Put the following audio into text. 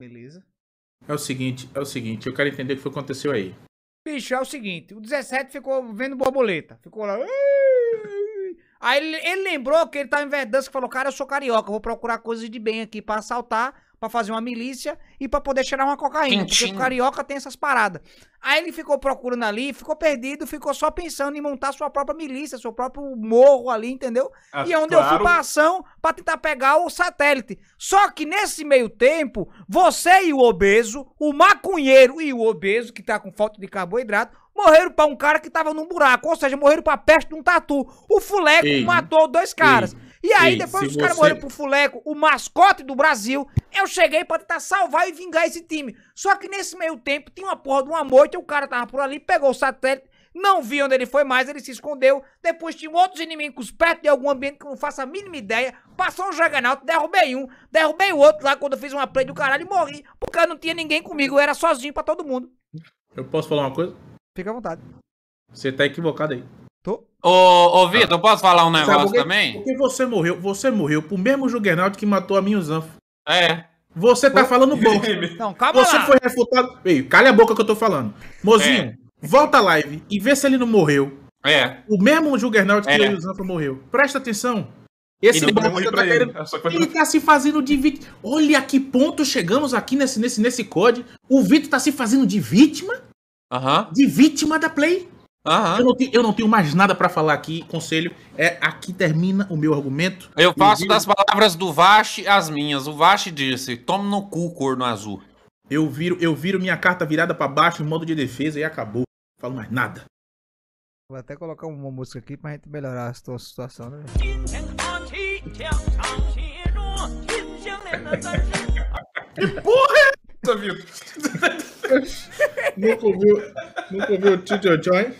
Beleza? É o seguinte, é o seguinte, eu quero entender o que foi que aconteceu aí. Bicho, é o seguinte, o 17 ficou vendo borboleta, ficou lá. Aí ele, ele lembrou que ele tava tá em Verdansk e falou: Cara, eu sou carioca, vou procurar coisas de bem aqui para assaltar para fazer uma milícia e para poder cheirar uma cocaína. Porque o carioca tem essas paradas. Aí ele ficou procurando ali, ficou perdido, ficou só pensando em montar sua própria milícia, seu próprio morro ali, entendeu? Ah, e é onde claro. eu fui pra ação pra tentar pegar o satélite. Só que nesse meio tempo, você e o obeso, o maconheiro e o obeso, que tá com falta de carboidrato, morreram pra um cara que tava num buraco, ou seja, morreram pra peste de um tatu. O fuleco Ei. matou dois caras. Ei. E aí, Ei, depois os você... caras morreram pro Fuleco, o mascote do Brasil. Eu cheguei pra tentar salvar e vingar esse time. Só que nesse meio tempo, tinha uma porra de uma moita, o cara tava por ali, pegou o satélite, não vi onde ele foi mais, ele se escondeu. Depois tinha outros inimigos perto de algum ambiente que eu não faço a mínima ideia. Passou um Jaganauta, derrubei um, derrubei o outro lá quando eu fiz uma play do caralho e morri. Porque não tinha ninguém comigo, eu era sozinho pra todo mundo. Eu posso falar uma coisa? Fica à vontade. Você tá equivocado aí. Tô. Ô, ô Vitor, ah. posso falar um negócio Sabe, também? Porque você morreu, você morreu pro mesmo Juggernaut que matou a Minhuzanfo. É. Você tá Pô. falando bom. Não, calma Você lá. foi refutado. Ei, calha a boca que eu tô falando. Mozinho, é. volta a live e vê se ele não morreu. É. O mesmo Juggernaut é. que o Zanfa morreu. Presta atenção. Esse bosta tá querendo. Ele. É ele tá se fazendo de vítima. Olha a que ponto chegamos aqui nesse, nesse, nesse code. O Vitor tá se fazendo de vítima. Uhum. -huh. De vítima da Play. Uhum. Eu, não tenho, eu, não tenho, mais nada para falar aqui, conselho. É aqui termina o meu argumento. Eu passo viro... das palavras do Vash as minhas. O Vash disse: tome no cu, corno azul. Eu viro, eu viro minha carta virada para baixo, modo de defesa e acabou. Não falo mais nada. Vou até colocar uma música aqui pra gente melhorar a situação, né? que porra é essa, Vitor? nunca ouviu, nunca ouviu o Tito Joy?